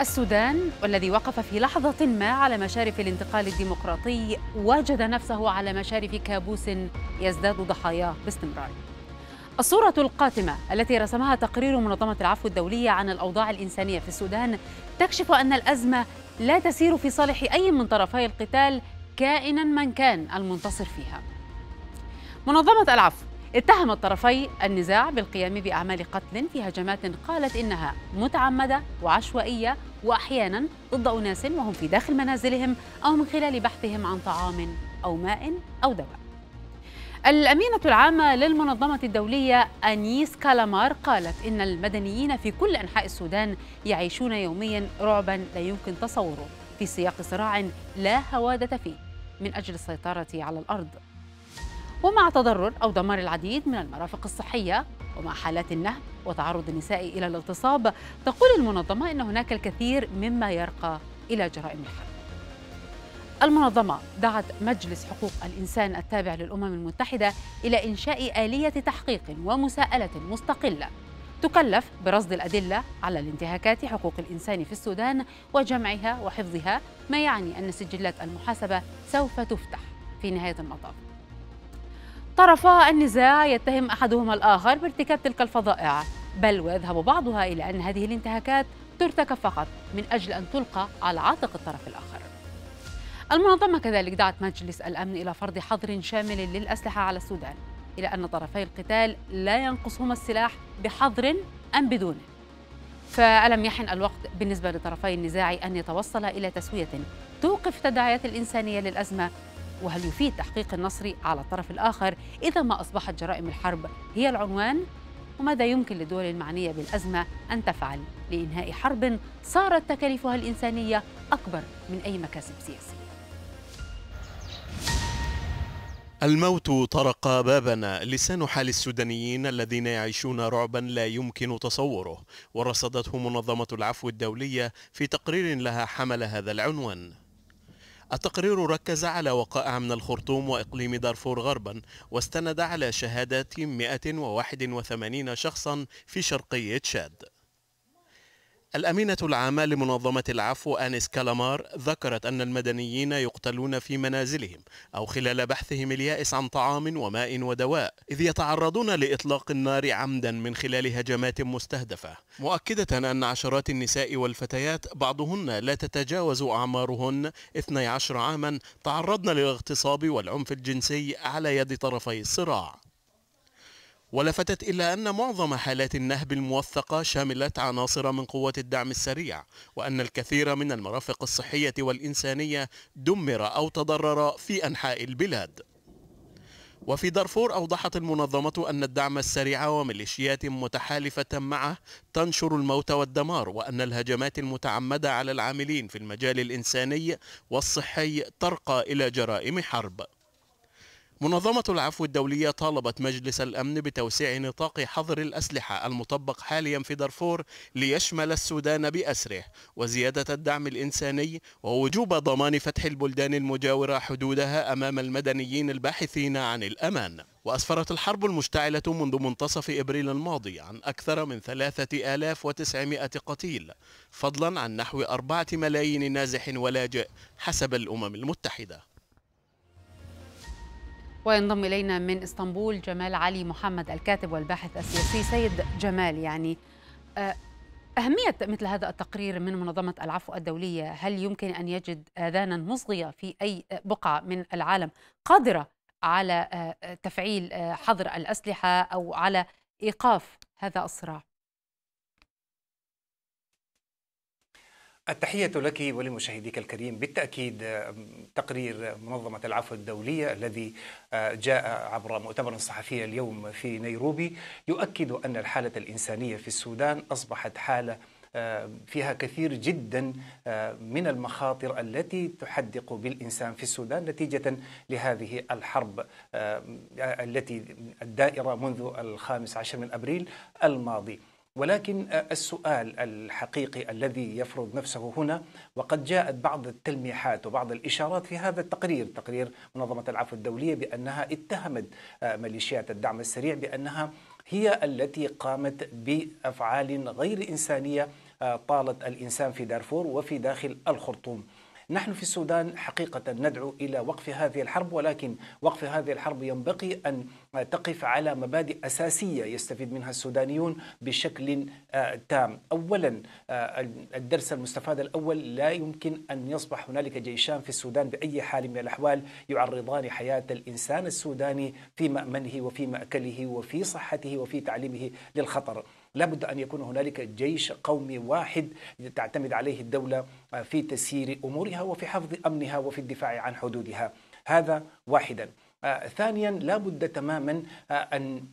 السودان والذي وقف في لحظة ما على مشارف الانتقال الديمقراطي وجد نفسه على مشارف كابوس يزداد ضحاياه باستمرار. الصورة القاتمة التي رسمها تقرير منظمة العفو الدولية عن الأوضاع الإنسانية في السودان تكشف أن الأزمة لا تسير في صالح أي من طرفي القتال كائنا من كان المنتصر فيها. منظمة العفو اتهم الطرفي النزاع بالقيام باعمال قتل في هجمات قالت انها متعمده وعشوائيه واحيانا ضد اناس وهم في داخل منازلهم او من خلال بحثهم عن طعام او ماء او دواء. الأمينة العامة للمنظمة الدولية أنيس كالامار قالت إن المدنيين في كل أنحاء السودان يعيشون يوميا رعبا لا يمكن تصوره في سياق صراع لا هوادة فيه من أجل السيطرة على الأرض ومع تضرر أو دمار العديد من المرافق الصحية ومع حالات النهب وتعرض النساء إلى الاغتصاب تقول المنظمة إن هناك الكثير مما يرقى إلى جرائم الحرب المنظمة دعت مجلس حقوق الإنسان التابع للأمم المتحدة إلى إنشاء آلية تحقيق ومساءلة مستقلة تكلف برصد الأدلة على الانتهاكات حقوق الإنسان في السودان وجمعها وحفظها ما يعني أن سجلات المحاسبة سوف تفتح في نهاية المطاف طرفا النزاع يتهم احدهما الاخر بارتكاب تلك الفظائع بل ويذهب بعضها الى ان هذه الانتهاكات ترتكب فقط من اجل ان تلقى على عاتق الطرف الاخر المنظمه كذلك دعت مجلس الامن الى فرض حظر شامل للاسلحه على السودان الى ان طرفي القتال لا ينقصهما السلاح بحظر ام بدونه فألم يحن الوقت بالنسبة لطرفي النزاع أن يتوصل إلى تسوية توقف تداعيات الإنسانية للأزمة وهل يفيد تحقيق النصري على الطرف الآخر إذا ما أصبحت جرائم الحرب هي العنوان؟ وماذا يمكن للدول المعنية بالأزمة أن تفعل لإنهاء حرب صارت تكاليفها الإنسانية أكبر من أي مكاسب سياسية؟ الموت طرق بابنا لسان حال السودانيين الذين يعيشون رعبا لا يمكن تصوره ورصدته منظمة العفو الدولية في تقرير لها حمل هذا العنوان التقرير ركز على وقائع من الخرطوم وإقليم دارفور غربا واستند على شهادات 181 شخصا في شرقي تشاد الأمينة العامة لمنظمة العفو آنس كالامار ذكرت أن المدنيين يقتلون في منازلهم أو خلال بحثهم اليائس عن طعام وماء ودواء إذ يتعرضون لإطلاق النار عمدا من خلال هجمات مستهدفة مؤكدة أن عشرات النساء والفتيات بعضهن لا تتجاوز أعمارهن 12 عاما تعرضن للاغتصاب والعنف الجنسي على يد طرفي الصراع ولفتت إلى أن معظم حالات النهب الموثقة شملت عناصر من قوة الدعم السريع وأن الكثير من المرافق الصحية والإنسانية دمر أو تضرر في أنحاء البلاد وفي دارفور أوضحت المنظمة أن الدعم السريع وميليشيات متحالفة معه تنشر الموت والدمار وأن الهجمات المتعمدة على العاملين في المجال الإنساني والصحي ترقى إلى جرائم حرب منظمة العفو الدولية طالبت مجلس الأمن بتوسيع نطاق حظر الأسلحة المطبق حاليا في دارفور ليشمل السودان بأسره وزيادة الدعم الإنساني ووجوب ضمان فتح البلدان المجاورة حدودها أمام المدنيين الباحثين عن الأمان وأسفرت الحرب المشتعلة منذ منتصف إبريل الماضي عن أكثر من 3900 قتيل فضلا عن نحو 4 ملايين نازح ولاجئ حسب الأمم المتحدة وينضم إلينا من إسطنبول جمال علي محمد الكاتب والباحث السياسي سيد جمال يعني آه، أهمية مثل هذا التقرير من منظمة العفو الدولية هل يمكن أن يجد آذانا مصغية في أي بقعة من العالم قادرة على آه، تفعيل آه، حظر الأسلحة أو على إيقاف هذا الصراع؟ التحية لك ولمشاهديك الكريم بالتأكيد آه، تقرير منظمة العفو الدولية الذي آه، جاء عبر مؤتمر صحفي اليوم في نيروبي يؤكد أن الحالة الإنسانية في السودان أصبحت حالة آه، فيها كثير جدا من المخاطر التي تحدق بالإنسان في السودان نتيجة لهذه الحرب التي الدائرة منذ الخامس عشر من أبريل الماضي ولكن آه، السؤال الحقيقي الذي يفرض نفسه هنا وقد جاءت بعض التلميحات وبعض الإشارات في هذا التقرير تقرير منظمة العفو الدولية بأنها اتهمت آه، ميليشيات الدعم السريع بأنها هي التي قامت بأفعال غير إنسانية آه، طالت الإنسان في دارفور وفي داخل الخرطوم نحن في السودان حقيقة ندعو إلى وقف هذه الحرب ولكن وقف هذه الحرب ينبغي أن تقف على مبادئ أساسية يستفيد منها السودانيون بشكل آه، تام أولا آه، الدرس المستفاد الأول لا يمكن أن يصبح هنالك جيشان في السودان بأي حال من الأحوال يعرضان حياة الإنسان السوداني في مأمنه وفي مأكله وفي صحته وفي تعليمه للخطر لابد أن يكون هنالك جيش قومي واحد تعتمد عليه الدولة في تسيير أمورها وفي حفظ أمنها وفي الدفاع عن حدودها هذا واحدا آه، ثانيا لابد تماما آه، أن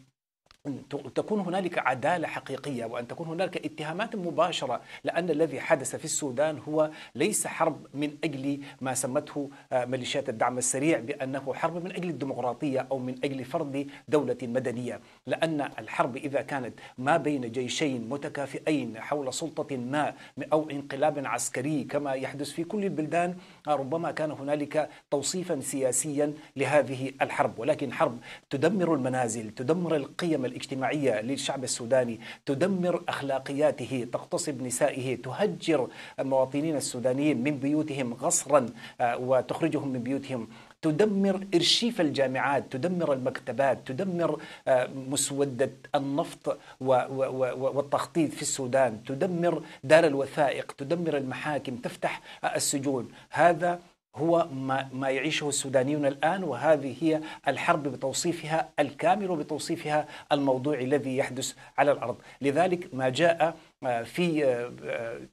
أن تكون هنالك عدالة حقيقية وأن تكون هنالك اتهامات مباشرة لأن الذي حدث في السودان هو ليس حرب من أجل ما سمته آه، ميليشيات الدعم السريع بأنه حرب من أجل الديمقراطية أو من أجل فرض دولة مدنية لأن الحرب إذا كانت ما بين جيشين متكافئين حول سلطة ما أو انقلاب عسكري كما يحدث في كل البلدان آه، ربما كان هنالك توصيفا سياسيا لهذه الحرب ولكن حرب تدمر المنازل تدمر القيم الاجتماعية للشعب السوداني تدمر أخلاقياته تغتصب نسائه تهجر المواطنين السودانيين من بيوتهم غصرا آه، وتخرجهم من بيوتهم تدمر ارشيف الجامعات، تدمر المكتبات، تدمر آه، مسوده النفط والتخطيط في السودان، تدمر دار الوثائق، تدمر المحاكم، تفتح آه، السجون، هذا هو ما, ما يعيشه السودانيون الآن وهذه هي الحرب بتوصيفها الكامل وبتوصيفها الموضوع الذي يحدث على الأرض لذلك ما جاء في آه،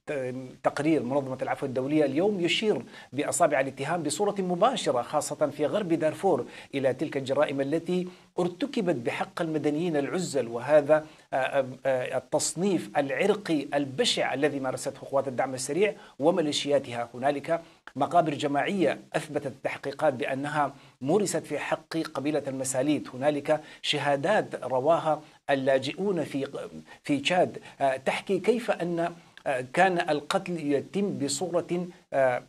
آه، تقرير منظمة العفو الدولية اليوم يشير بأصابع الاتهام بصورة مباشرة خاصة في غرب دارفور إلى تلك الجرائم التي ارتكبت بحق المدنيين العزل وهذا آه، التصنيف العرقي البشع الذي مارسته قوات الدعم السريع وميليشياتها هنالك مقابر جماعية أثبتت التحقيقات بأنها مورست في حق قبيلة المساليت هنالك شهادات رواها اللاجئون في في تشاد آه، تحكي كيف ان آه، كان القتل يتم بصوره آه،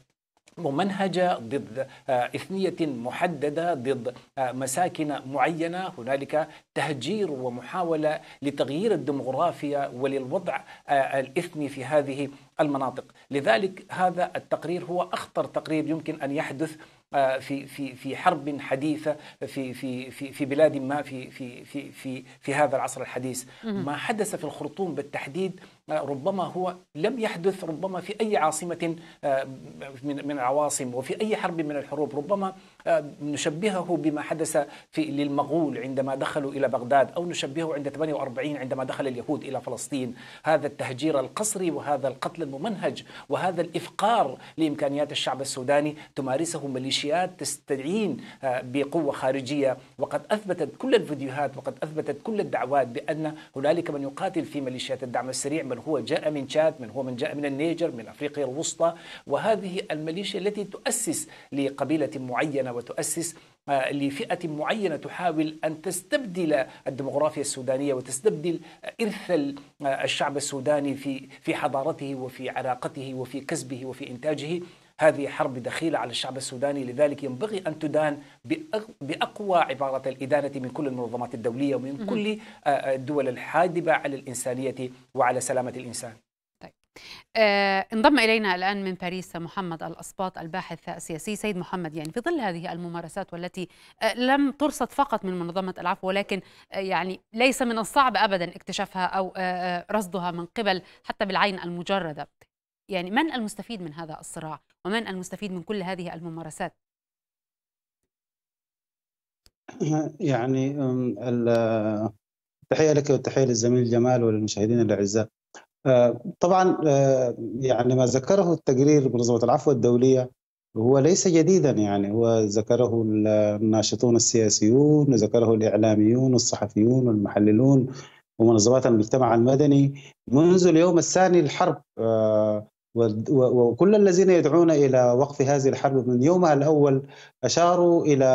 ممنهجة ضد إثنية محددة ضد مساكن معينة هنالك تهجير ومحاولة لتغيير الديمغرافيا وللوضع الإثني في هذه المناطق لذلك هذا التقرير هو أخطر تقرير يمكن أن يحدث آه، في في في حرب حديثه في في في في بلاد ما في في في في في هذا العصر الحديث ما حدث في الخرطوم بالتحديد آه، ربما هو لم يحدث ربما في اي عاصمه آه، من من العواصم وفي اي حرب من الحروب ربما آه، نشبهه بما حدث في للمغول عندما دخلوا إلى بغداد أو نشبهه عند 48 عندما دخل اليهود إلى فلسطين هذا التهجير القسري وهذا القتل الممنهج وهذا الإفقار لإمكانيات الشعب السوداني تمارسه ميليشيات تستعين آه، بقوة خارجية وقد أثبتت كل الفيديوهات وقد أثبتت كل الدعوات بأن هنالك من يقاتل في ميليشيات الدعم السريع من هو جاء من تشاد من هو من جاء من النيجر من أفريقيا الوسطى وهذه الميليشيا التي تؤسس لقبيلة معينة وتؤسس آه، لفئة معينة تحاول أن تستبدل الديمغرافيا السودانية وتستبدل آه، إرث آه، الشعب السوداني في في حضارته وفي علاقته وفي كسبه وفي إنتاجه هذه حرب دخيلة على الشعب السوداني لذلك ينبغي أن تدان بأقوى عبارة الإدانة من كل المنظمات الدولية ومن كل الدول الحادبة على الإنسانية وعلى سلامة الإنسان آه، انضم إلينا الآن من باريس محمد الأسباط الباحث السياسي سيد محمد يعني في ظل هذه الممارسات والتي آه، لم ترصد فقط من منظمة العفو ولكن آه، يعني ليس من الصعب أبدا اكتشافها أو رصدها من قبل حتى بالعين المجردة يعني من المستفيد من هذا الصراع ومن المستفيد من كل هذه الممارسات يعني تحية لك والتحية للزميل جمال وللمشاهدين الأعزاء آه، طبعا آه، يعني ما ذكره التقرير منظمة العفو الدولية هو ليس جديدا يعني هو ذكره الناشطون السياسيون وذكره الإعلاميون والصحفيون والمحللون ومنظمات المجتمع المدني منذ اليوم الثاني للحرب آه، وكل الذين يدعون الى وقف هذه الحرب من يومها الاول اشاروا الى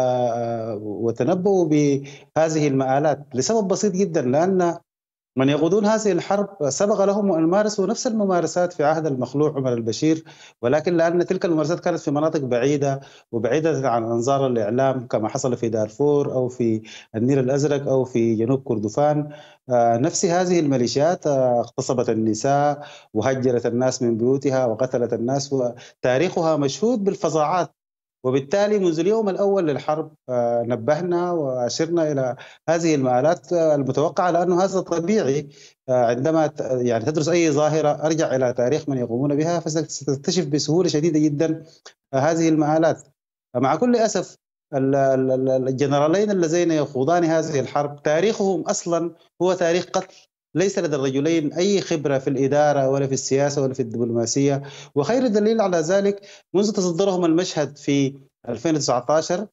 وتنبؤوا بهذه المآلات لسبب بسيط جدا لان من يقودون هذه الحرب سبق لهم أن مارسوا نفس الممارسات في عهد المخلوع عمر البشير ولكن لأن تلك الممارسات كانت في مناطق بعيدة وبعيدة عن أنظار الإعلام كما حصل في دارفور أو في النيل الأزرق أو في جنوب كردفان آه، نفس هذه الميليشيات آه، اغتصبت النساء وهجرت الناس من بيوتها وقتلت الناس وتاريخها مشهود بالفظاعات وبالتالي منذ اليوم الأول للحرب آه، نبهنا وأشرنا إلى هذه المآلات آه، المتوقعة لأنه هذا طبيعي آه، عندما يعني تدرس أي ظاهرة أرجع إلى تاريخ من يقومون بها فستكتشف بسهولة شديدة جدا هذه المآلات مع كل أسف الجنرالين اللذين يخوضان هذه الحرب تاريخهم أصلا هو تاريخ قتل ليس لدى الرجلين أي خبرة في الإدارة ولا في السياسة ولا في الدبلوماسية وخير دليل على ذلك منذ تصدرهم المشهد في 2019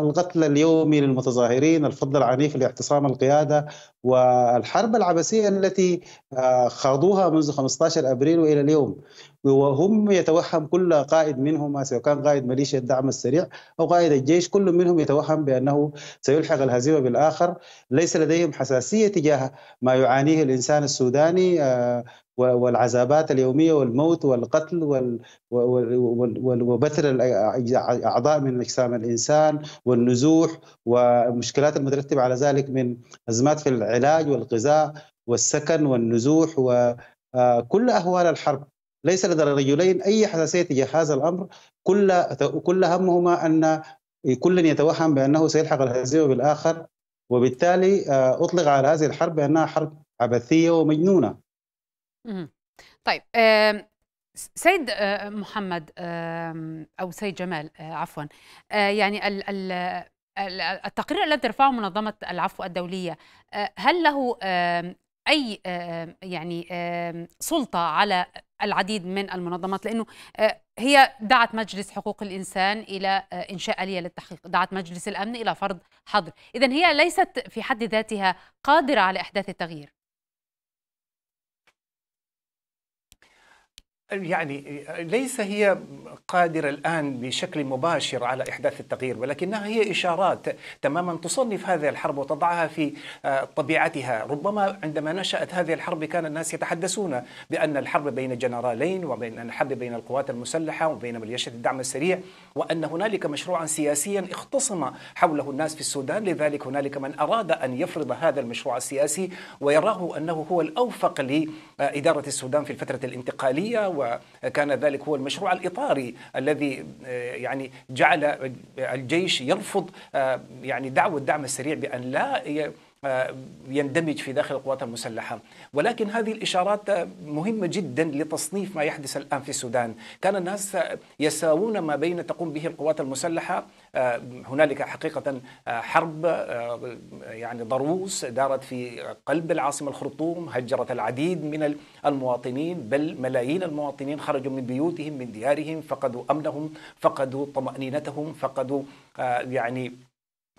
القتل اليومي للمتظاهرين الفض العنيف لاعتصام القيادة والحرب العبسية التي آه، خاضوها منذ 15 أبريل وإلى اليوم وهم يتوهم كل قائد منهم سواء كان قائد ميليشيا الدعم السريع أو قائد الجيش كل منهم يتوهم بأنه سيلحق الهزيمة بالآخر ليس لديهم حساسية تجاه ما يعانيه الإنسان السوداني آه، والعذابات اليوميه والموت والقتل وبتر الاعضاء من اجسام الانسان والنزوح والمشكلات المترتبه على ذلك من ازمات في العلاج والغذاء والسكن والنزوح وكل اهوال الحرب ليس لدى الرجلين اي حساسيه تجاه هذا الامر كل كل همهما ان كل يتوهم بانه سيلحق الهزيمه بالاخر وبالتالي اطلق على هذه الحرب بانها حرب عبثيه ومجنونه طيب سيد محمد او سيد جمال عفوا يعني التقرير الذي رفعه منظمه العفو الدوليه هل له اي يعني سلطه على العديد من المنظمات لانه هي دعت مجلس حقوق الانسان الى انشاء اليه للتحقيق، دعت مجلس الامن الى فرض حظر، اذا هي ليست في حد ذاتها قادره على احداث التغيير. يعني ليس هي قادرة الآن بشكل مباشر على إحداث التغيير ولكنها هي إشارات تماما تصنف هذه الحرب وتضعها في آه، طبيعتها ربما عندما نشأت هذه الحرب كان الناس يتحدثون بأن الحرب بين جنرالين وبين الحرب بين القوات المسلحة وبين ميليشيات الدعم السريع وأن هنالك مشروعا سياسيا اختصم حوله الناس في السودان لذلك هنالك من أراد أن يفرض هذا المشروع السياسي ويراه أنه هو الأوفق لإدارة السودان في الفترة الانتقالية وكان ذلك هو المشروع الإطاري الذي آه، يعني جعل الجيش يرفض آه، يعني دعوة الدعم السريع بأن لا آه، يندمج في داخل القوات المسلحة ولكن هذه الإشارات مهمة جدا لتصنيف ما يحدث الآن في السودان كان الناس يساوون ما بين تقوم به القوات المسلحة آه، هنالك حقيقة آه، حرب يعني ضروس دارت في قلب العاصمة الخرطوم هجرت العديد من المواطنين بل ملايين المواطنين خرجوا من بيوتهم من ديارهم فقدوا أمنهم فقدوا طمأنينتهم فقدوا يعني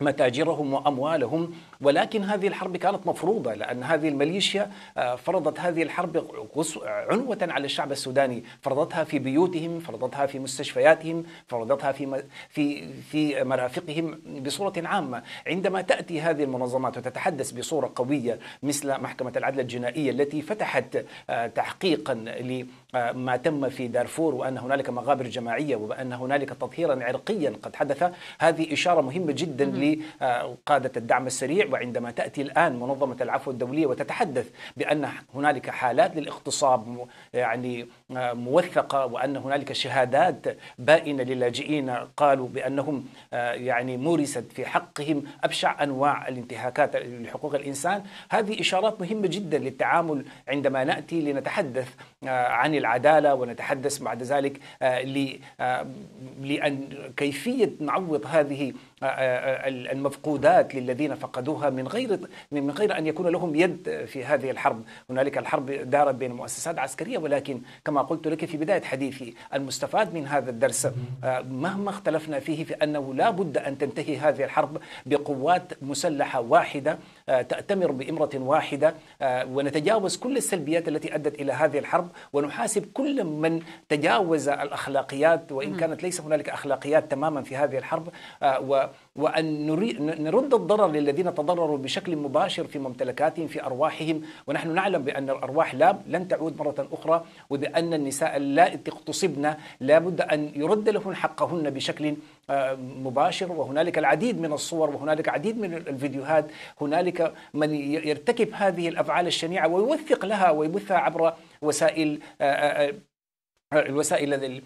متاجرهم واموالهم ولكن هذه الحرب كانت مفروضه لان هذه الميليشيا آه، فرضت هذه الحرب عنوه على الشعب السوداني، فرضتها في بيوتهم، فرضتها في مستشفياتهم، فرضتها في في في مرافقهم بصوره عامه، عندما تاتي هذه المنظمات وتتحدث بصوره قويه مثل محكمه العدل الجنائيه التي فتحت آه، تحقيقا لما آه، تم في دارفور وان هنالك مغابر جماعيه وان هنالك تطهيرا عرقيا قد حدث، هذه اشاره مهمه جدا لقاده الدعم السريع وعندما تأتي الآن منظمة العفو الدولية وتتحدث بأن هنالك حالات للاغتصاب يعني آه، موثقة وأن هنالك شهادات باينة للاجئين قالوا بأنهم آه، يعني مورست في حقهم أبشع أنواع الانتهاكات لحقوق الإنسان هذه إشارات مهمة جدا للتعامل عندما نأتي لنتحدث آه، عن العدالة ونتحدث بعد ذلك لأن كيفية نعوض هذه المفقودات للذين فقدوها من غير من غير ان يكون لهم يد في هذه الحرب، هنالك الحرب دارت بين مؤسسات عسكريه ولكن كما قلت لك في بدايه حديثي المستفاد من هذا الدرس آه، مهما اختلفنا فيه في انه لا بد ان تنتهي هذه الحرب بقوات مسلحه واحده آه، تأتمر بإمرة واحدة آه، ونتجاوز كل السلبيات التي أدت إلى هذه الحرب ونحاسب كل من تجاوز الأخلاقيات وإن كانت ليس هنالك أخلاقيات تماما في هذه الحرب وأن نرد الضرر للذين تضرروا بشكل مباشر في ممتلكاتهم في أرواحهم ونحن نعلم بأن الأرواح لا لن تعود مرة أخرى وبأن النساء اللائتي لا لابد أن يرد لهن حقهن بشكل آه، مباشر وهنالك العديد من الصور وهنالك عديد من الفيديوهات هنالك من يرتكب هذه الأفعال الشنيعة ويوثق لها ويبثها عبر وسائل آه، آه، الوسائل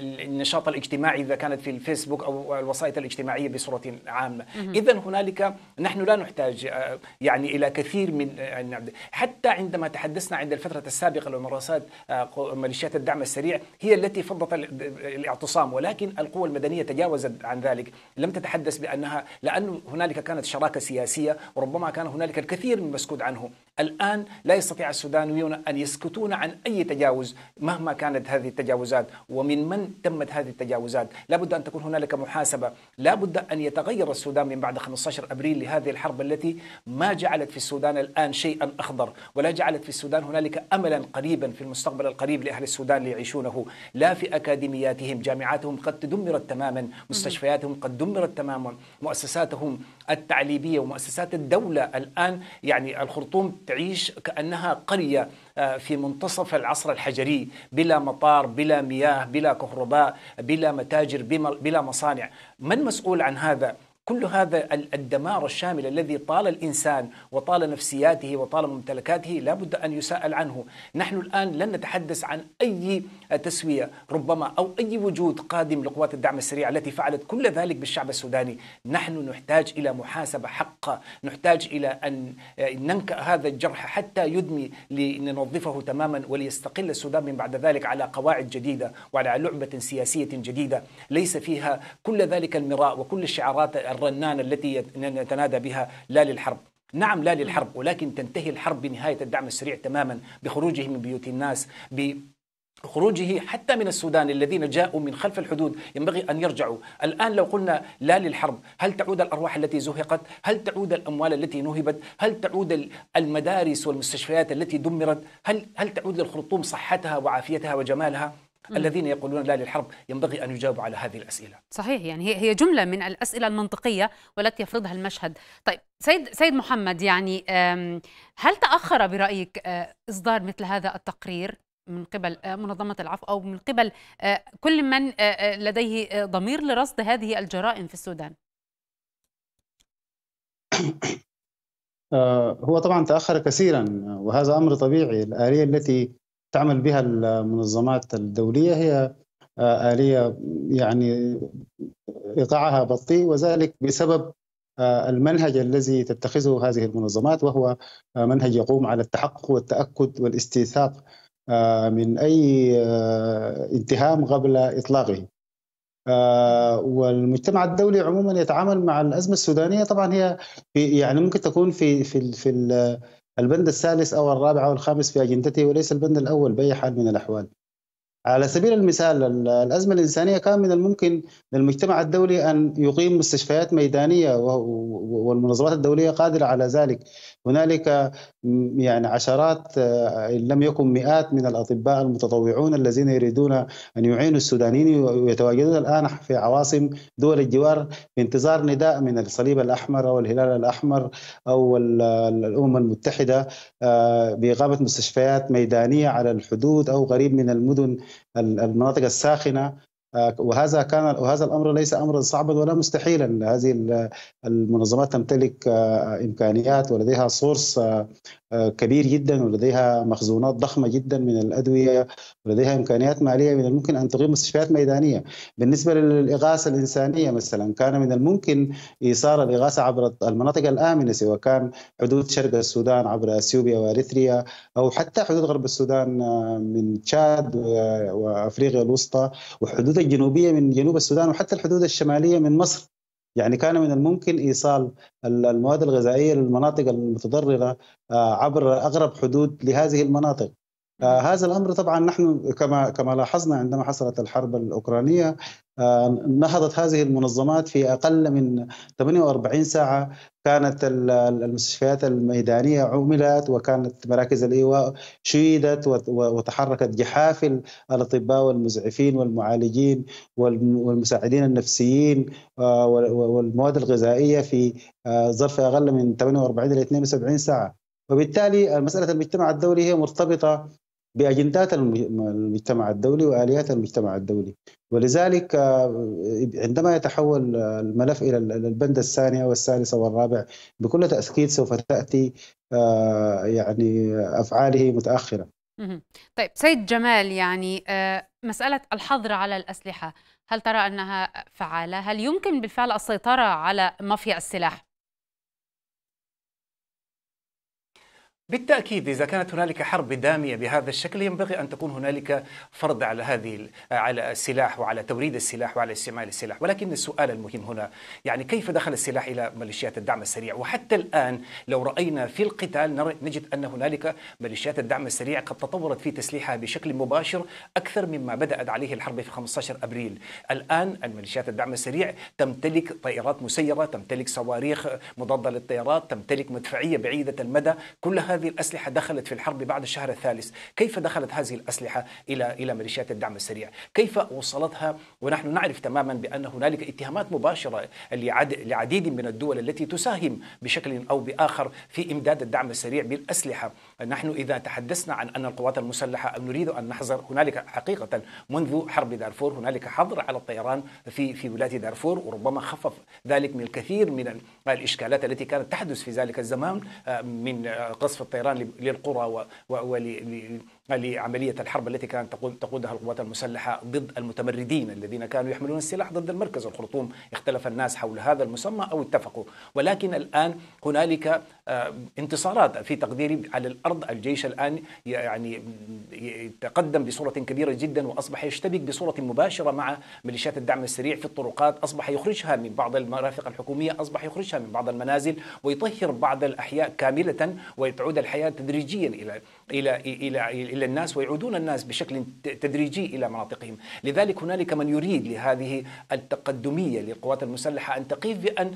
النشاط الاجتماعي اذا كانت في الفيسبوك او الوسائط الاجتماعيه بصوره عامه اذا هنالك نحن لا نحتاج آه، يعني الى كثير من آه، نعم. حتى عندما تحدثنا عند الفتره السابقه لممارسات آه، ميليشيات الدعم السريع هي التي فضت الاعتصام ولكن القوى المدنيه تجاوزت عن ذلك لم تتحدث بانها لانه هنالك كانت شراكه سياسيه وربما كان هنالك الكثير من مسكوت عنه الان لا يستطيع السودانيون ان يسكتون عن اي تجاوز مهما كانت هذه التجاوزات ومن من تمت هذه التجاوزات لابد أن تكون هنالك محاسبة لابد أن يتغير السودان من بعد 15 أبريل لهذه الحرب التي ما جعلت في السودان الآن شيئا أخضر ولا جعلت في السودان هنالك أملا قريبا في المستقبل القريب لأهل السودان ليعيشونه لا في أكاديمياتهم جامعاتهم قد تدمرت تماما مستشفياتهم قد دمرت تماما مؤسساتهم التعليمية ومؤسسات الدولة الآن يعني الخرطوم تعيش كأنها قرية آه، في منتصف العصر الحجري بلا مطار بلا مياه بلا كهرباء بلا متاجر بلا مصانع من مسؤول عن هذا كل هذا الدمار الشامل الذي طال الإنسان وطال نفسياته وطال ممتلكاته لا بد أن يسأل عنه نحن الآن لن نتحدث عن أي تسوية ربما أو أي وجود قادم لقوات الدعم السريع التي فعلت كل ذلك بالشعب السوداني نحن نحتاج إلى محاسبة حقة نحتاج إلى أن آه، ننكأ هذا الجرح حتى يدمي لننظفه تماما وليستقل السودان من بعد ذلك على قواعد جديدة وعلى لعبة سياسية جديدة ليس فيها كل ذلك المراء وكل الشعارات الرنانة التي نتنادى بها لا للحرب نعم لا للحرب ولكن تنتهي الحرب بنهاية الدعم السريع تماما بخروجه من بيوت الناس خروجه حتى من السودان الذين جاءوا من خلف الحدود ينبغي أن يرجعوا الآن لو قلنا لا للحرب هل تعود الأرواح التي زهقت هل تعود الأموال التي نهبت هل تعود المدارس والمستشفيات التي دمرت هل, هل تعود للخرطوم صحتها وعافيتها وجمالها الذين يقولون لا للحرب ينبغي أن يجاوبوا على هذه الأسئلة صحيح يعني هي جملة من الأسئلة المنطقية والتي يفرضها المشهد طيب سيد, سيد محمد يعني هل تأخر برأيك آه، إصدار مثل هذا التقرير من قبل آه، منظمة العفو أو من قبل آه، كل من لديه ضمير لرصد هذه الجرائم في السودان هو طبعا تأخر كثيرا وهذا أمر طبيعي الآلية التي تعمل بها المنظمات الدولية هي آه، آلية يعني إيقاعها بطيء وذلك بسبب آه، المنهج الذي تتخذه هذه المنظمات وهو آه، منهج يقوم على التحقق والتأكد والاستيثاق من أي اتهام قبل إطلاقه والمجتمع الدولي عموما يتعامل مع الازمه السودانيه طبعا هي يعني ممكن تكون في في في البند الثالث أو الرابع أو الخامس في أجندته وليس البند الأول بأي حال من الأحوال على سبيل المثال الأزمة الإنسانية كان من الممكن للمجتمع الدولي أن يقيم مستشفيات ميدانية والمنظمات الدولية قادرة على ذلك هنالك يعني عشرات آه، ان لم يكن مئات من الاطباء المتطوعون الذين يريدون ان يعينوا السودانيين ويتواجدون الان في عواصم دول الجوار في انتظار نداء من الصليب الاحمر او الهلال الاحمر او الامم المتحده آه، باقامه مستشفيات ميدانيه على الحدود او قريب من المدن المناطق الساخنه وهذا كان وهذا الامر ليس امرا صعبا ولا مستحيلا هذه المنظمات تمتلك آه، امكانيات ولديها سورس آه، كبير جدا ولديها مخزونات ضخمه جدا من الادويه ولديها امكانيات ماليه من الممكن ان تقيم مستشفيات ميدانيه بالنسبه للاغاثه الانسانيه مثلا كان من الممكن ايصال الاغاثه عبر المناطق الامنه سواء كان حدود شرق السودان عبر اثيوبيا واريتريا او حتى حدود غرب السودان آه، من تشاد وافريقيا الوسطى والحدود الجنوبيه من جنوب السودان وحتى الحدود الشماليه من مصر يعني كان من الممكن ايصال المواد الغذائيه للمناطق المتضرره آه، عبر اغرب حدود لهذه المناطق هذا الامر طبعا نحن كما كما لاحظنا عندما حصلت الحرب الاوكرانيه آه، نهضت هذه المنظمات في اقل من 48 ساعه كانت المستشفيات الميدانيه عملت وكانت مراكز الايواء شيدت وتحركت جحافل الاطباء والمزعفين والمعالجين والمساعدين النفسيين آه، والمواد الغذائيه في آه، ظرف اقل من 48 الى 72 ساعه وبالتالي مسألة المجتمع الدولي هي مرتبطة باجندات المجتمع الدولي واليات المجتمع الدولي ولذلك آه، عندما يتحول الملف الى البند الثانيه والثالثه والرابع بكل تاكيد سوف تاتي آه، يعني افعاله متاخره. طيب سيد جمال يعني آه، مساله الحظر على الاسلحه هل ترى انها فعاله؟ هل يمكن بالفعل السيطره على مافيا السلاح؟ بالتأكيد إذا كانت هنالك حرب دامية بهذا الشكل ينبغي أن تكون هنالك فرض على هذه على السلاح وعلى توريد السلاح وعلى استعمال السلاح ولكن السؤال المهم هنا يعني كيف دخل السلاح إلى ميليشيات الدعم السريع وحتى الآن لو رأينا في القتال نجد أن هنالك ميليشيات الدعم السريع قد تطورت في تسليحها بشكل مباشر أكثر مما بدأت عليه الحرب في 15 أبريل الآن الميليشيات الدعم السريع تمتلك طائرات مسيرة تمتلك صواريخ مضادة للطيارات تمتلك مدفعية بعيدة المدى كلها هذه الأسلحة دخلت في الحرب بعد الشهر الثالث كيف دخلت هذه الأسلحة إلى إلى ميليشيات الدعم السريع كيف وصلتها ونحن نعرف تماما بأن هنالك اتهامات مباشرة لعديد من الدول التي تساهم بشكل أو بآخر في إمداد الدعم السريع بالأسلحة نحن إذا تحدثنا عن أن القوات المسلحة نريد أن نحظر هنالك حقيقة منذ حرب دارفور هنالك حظر على الطيران في في ولاية دارفور وربما خفف ذلك من الكثير من الإشكالات التي كانت تحدث في ذلك الزمان آه، من آه، قصف الطيران للقرى لعملية الحرب التي كانت تقودها القوات المسلحة ضد المتمردين الذين كانوا يحملون السلاح ضد المركز الخرطوم اختلف الناس حول هذا المسمى أو اتفقوا ولكن الآن هنالك آه، انتصارات في تقديري على الأرض الجيش الآن يعني تقدم بصورة كبيرة جدا وأصبح يشتبك بصورة مباشرة مع ميليشيات الدعم السريع في الطرقات أصبح يخرجها من بعض المرافق الحكومية أصبح يخرجها من بعض المنازل ويطهر بعض الأحياء كاملة وتعود الحياة تدريجيا إلى إلى إلى, إلى إلى الناس ويعودون الناس بشكل تدريجي إلى مناطقهم لذلك هنالك من يريد لهذه التقدمية للقوات المسلحة أن تقيف بأن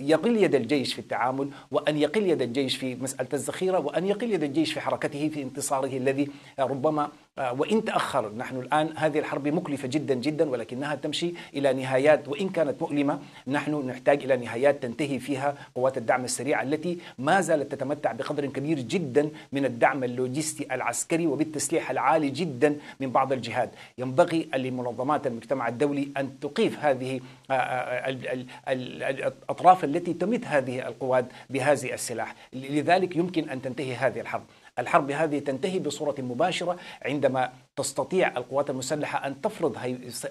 يقل يد الجيش في التعامل وأن يقل يد الجيش في مسألة الذخيرة وأن يقل يد الجيش في حركته في انتصاره الذي ربما آه، وإن تأخر نحن الآن هذه الحرب مكلفة جدا جدا ولكنها تمشي إلى نهايات وإن كانت مؤلمة نحن نحتاج إلى نهايات تنتهي فيها قوات الدعم السريع التي ما زالت تتمتع بقدر كبير جدا من الدعم اللوجستي العسكري وبالتسليح العالي جدا من بعض الجهات ينبغي لمنظمات المجتمع الدولي أن تقيف هذه آه، آه، الأطراف التي تمت هذه القوات بهذه السلاح لذلك يمكن أن تنتهي هذه الحرب الحرب هذه تنتهي بصورة مباشرة عندما تستطيع القوات المسلحة أن تفرض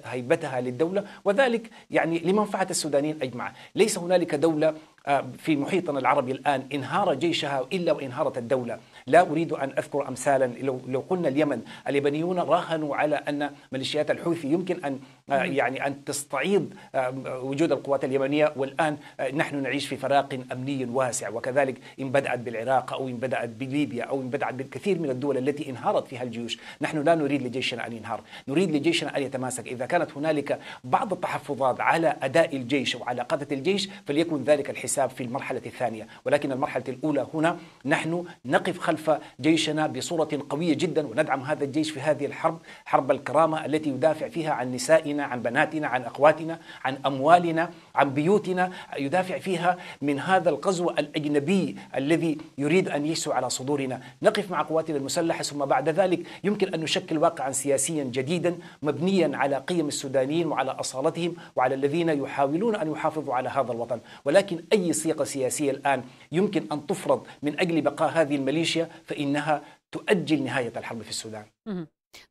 هيبتها للدولة وذلك يعني لمنفعة السودانيين أجمع ليس هنالك دولة آه، في محيطنا العربي الآن انهار جيشها إلا وانهارت الدولة لا أريد أن أذكر أمثالا لو, لو قلنا اليمن اليمنيون راهنوا على أن ميليشيات الحوثي يمكن أن آه، يعني أن تستعيد آه، وجود القوات اليمنية والآن آه، نحن نعيش في فراق أمني واسع وكذلك إن بدأت بالعراق أو إن بدأت بليبيا أو إن بدأت بالكثير من الدول التي انهارت فيها الجيوش نحن لا نريد لجيشنا أن ينهار نريد لجيشنا أن يتماسك إذا كانت هنالك بعض التحفظات على أداء الجيش وعلى قادة الجيش فليكن ذلك الحساب في المرحلة الثانية ولكن المرحلة الأولى هنا نحن نقف خلف خلف جيشنا بصورة قوية جدا وندعم هذا الجيش في هذه الحرب حرب الكرامة التي يدافع فيها عن نسائنا عن بناتنا عن أخواتنا عن أموالنا عن بيوتنا يدافع فيها من هذا الغزو الأجنبي الذي يريد أن يسوى على صدورنا نقف مع قواتنا المسلحة ثم بعد ذلك يمكن أن نشكل واقعا سياسيا جديدا مبنيا على قيم السودانيين وعلى أصالتهم وعلى الذين يحاولون أن يحافظوا على هذا الوطن ولكن أي صيغة سياسية الآن يمكن أن تفرض من أجل بقاء هذه الميليشيا فإنها تؤجل نهاية الحرب في السودان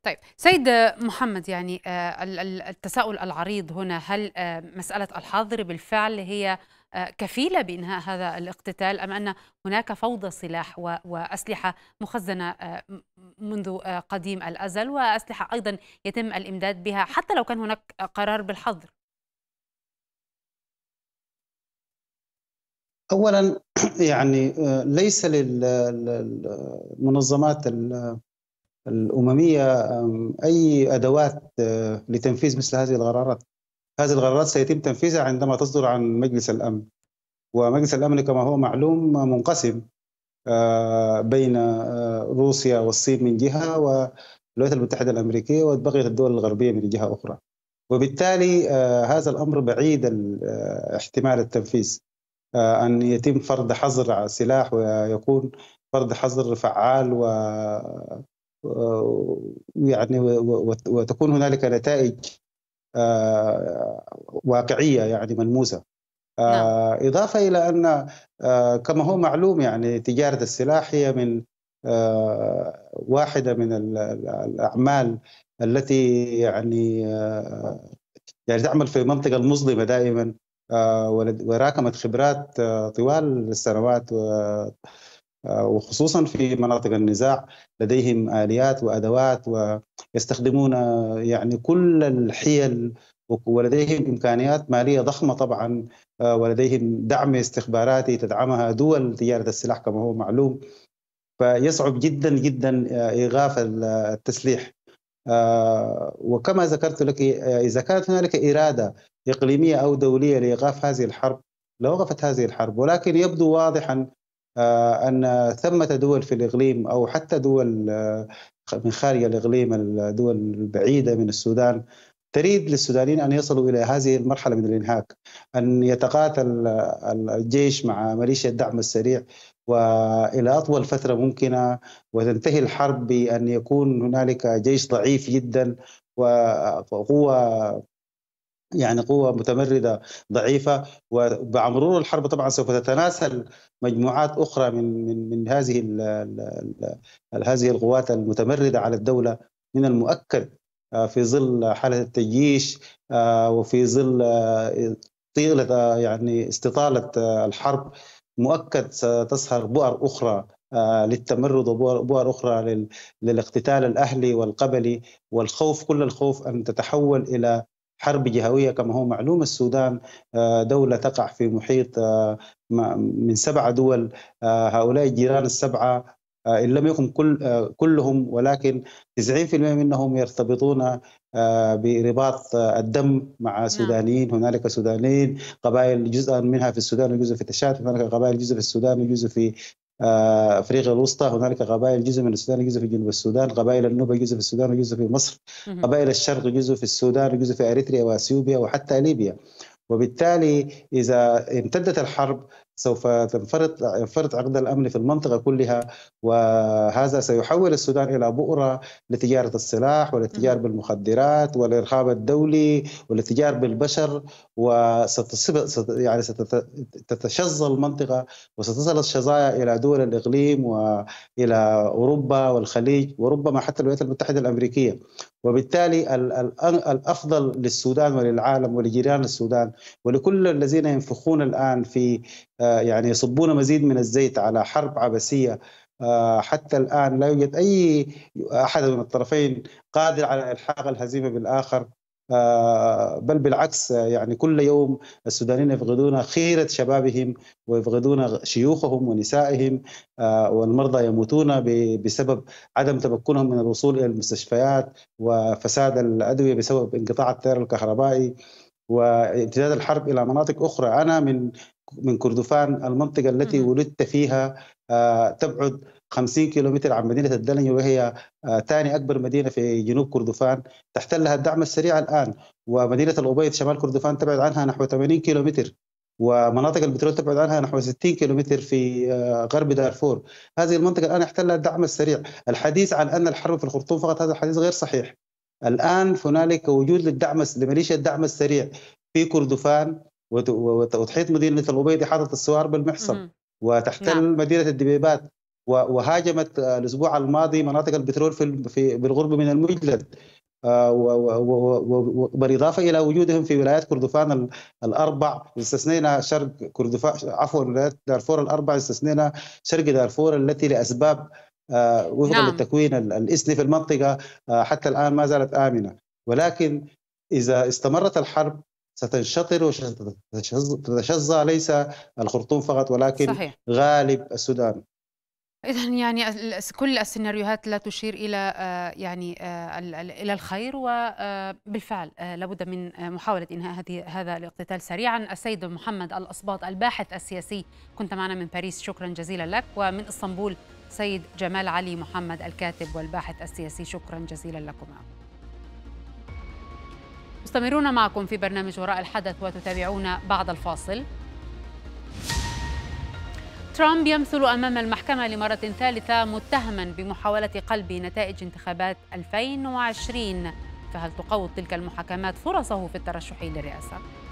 طيب سيد محمد يعني آه، التساؤل العريض هنا هل آه، مسألة الحاضر بالفعل هي آه، كفيلة بإنهاء هذا الاقتتال أم أن هناك فوضى سلاح وأسلحة مخزنة منذ قديم الأزل وأسلحة أيضا يتم الإمداد بها حتى لو كان هناك قرار بالحظر اولا يعني آه، ليس للمنظمات الامميه اي ادوات آه، لتنفيذ مثل هذه القرارات هذه القرارات سيتم تنفيذها عندما تصدر عن مجلس الامن ومجلس الامن كما هو معلوم منقسم آه، بين روسيا والصين من جهه والولايات المتحده الامريكيه وبقيه الدول الغربيه من جهه اخرى وبالتالي هذا الامر بعيد احتمال التنفيذ آه، أن يتم فرض حظر على السلاح ويكون فرض حظر فعال و آه، يعني وتكون هنالك نتائج آه، واقعيه يعني ملموسه نعم. إضافة إلى أن كما هو معلوم يعني تجارة السلاح هي من واحدة من الأعمال التي يعني يعني تعمل في المنطقة المظلمة دائما آه، وراكمت خبرات آه، طوال السنوات آه، وخصوصا في مناطق النزاع لديهم آليات وأدوات ويستخدمون يعني كل الحيل ولديهم إمكانيات مالية ضخمة طبعا ولديهم دعم استخباراتي تدعمها دول تجارة السلاح كما هو معلوم فيصعب جدا جدا ايغاف التسليح وكما ذكرت لك إذا كانت هنالك إرادة إقليمية أو دولية لإيقاف هذه الحرب لوقفت هذه الحرب ولكن يبدو واضحا آه، أن ثمة دول في الإقليم أو حتى دول آه، من خارج الإقليم الدول البعيدة من السودان تريد للسودانيين أن يصلوا إلى هذه المرحلة من الإنهاك أن يتقاتل الجيش مع ميليشيا الدعم السريع والى اطول فتره ممكنه وتنتهي الحرب بان يكون هنالك جيش ضعيف جدا وقوه يعني قوة متمردة ضعيفة وبمرور الحرب طبعا سوف تتناسل مجموعات أخرى من من من هذه الـ الـ هذه القوات المتمردة على الدولة من المؤكد آه، في ظل حالة التجيش آه، وفي ظل آه، طيلة يعني استطالة الحرب مؤكد ستظهر بؤر أخرى للتمرد وبؤر أخرى للاقتتال الأهلي والقبلي والخوف كل الخوف أن تتحول إلى حرب جهويه كما هو معلوم السودان آه، دوله تقع في محيط آه، من سبعه دول آه، هؤلاء الجيران السبعه ان لم يكن كل كلهم ولكن 90% منهم يرتبطون برباط الدم مع نعم. سودانيين هنالك سودانيين قبائل جزءا منها في السودان وجزء في تشاد هنالك قبائل جزء في السودان وجزء في آه، افريقيا الوسطى هنالك قبائل جزء من السودان جزء في جنوب السودان قبائل النوبه جزء في السودان وجزء في مصر قبائل الشرق جزء في السودان وجزء في اريتريا واثيوبيا وحتى ليبيا وبالتالي اذا امتدت الحرب سوف تنفرط ينفرط عقد الامن في المنطقه كلها وهذا سيحول السودان الى بؤره لتجاره السلاح والتجاره بالمخدرات والارهاب الدولي والتجاره بالبشر وستصب يعني ستتشظى المنطقه وستصل الشظايا الى دول الاقليم والى اوروبا والخليج وربما حتى الولايات المتحده الامريكيه وبالتالي الافضل للسودان وللعالم ولجيران السودان ولكل الذين ينفخون الان في آه، يعني يصبون مزيد من الزيت على حرب عبثيه آه، حتى الان لا يوجد اي احد من الطرفين قادر على الحاق الهزيمه بالاخر آه، بل بالعكس آه، يعني كل يوم السودانيين يفقدون خيرة شبابهم ويفقدون شيوخهم ونسائهم آه، والمرضى يموتون بسبب عدم تمكنهم من الوصول إلى المستشفيات وفساد الأدوية بسبب انقطاع التيار الكهربائي وامتداد الحرب الى مناطق اخرى انا من من كردفان المنطقة التي ولدت فيها آه، تبعد 50 كيلومتر عن مدينة الدلني وهي آه، ثاني أكبر مدينة في جنوب كردفان تحتلها الدعم السريع الآن ومدينة الأبيض شمال كردفان تبعد عنها نحو 80 كيلومتر ومناطق البترول تبعد عنها نحو 60 كيلومتر في آه، غرب دارفور هذه المنطقة الآن احتلها الدعم السريع الحديث عن أن الحرب في الخرطوم فقط هذا الحديث غير صحيح الآن هنالك وجود للدعم لميليشيا الدعم السريع في كردفان وتحيط مدينه الغبيدي حاطط السوار بالمحصن وتحتل نعم. مدينه الدبيبات وهاجمت الاسبوع الماضي مناطق البترول في في بالقرب من المجلد آه، وبالاضافه الى وجودهم في ولايات كردفان الاربع استثنينا شرق كردفان عفوا ولايات دارفور الاربع استثنينا شرق دارفور التي لاسباب آه، وفقا نعم. للتكوين الاسني في المنطقه آه، حتى الان ما زالت امنه ولكن اذا استمرت الحرب ستنشطر وستتشظى ليس الخرطوم فقط ولكن صحيح. غالب السودان إذا يعني كل السيناريوهات لا تشير إلى آه، يعني آه، إلى الخير وبالفعل آه، لابد من محاولة إنهاء هذه هذا الاقتتال سريعا السيد محمد الأصباط الباحث السياسي كنت معنا من باريس شكرا جزيلا لك ومن إسطنبول سيد جمال علي محمد الكاتب والباحث السياسي شكرا جزيلا لكما مستمرون معكم في برنامج وراء الحدث وتتابعون بعد الفاصل ترامب يمثل أمام المحكمة لمرة ثالثة متهما بمحاولة قلب نتائج انتخابات 2020 فهل تقوض تلك المحاكمات فرصه في الترشح للرئاسة؟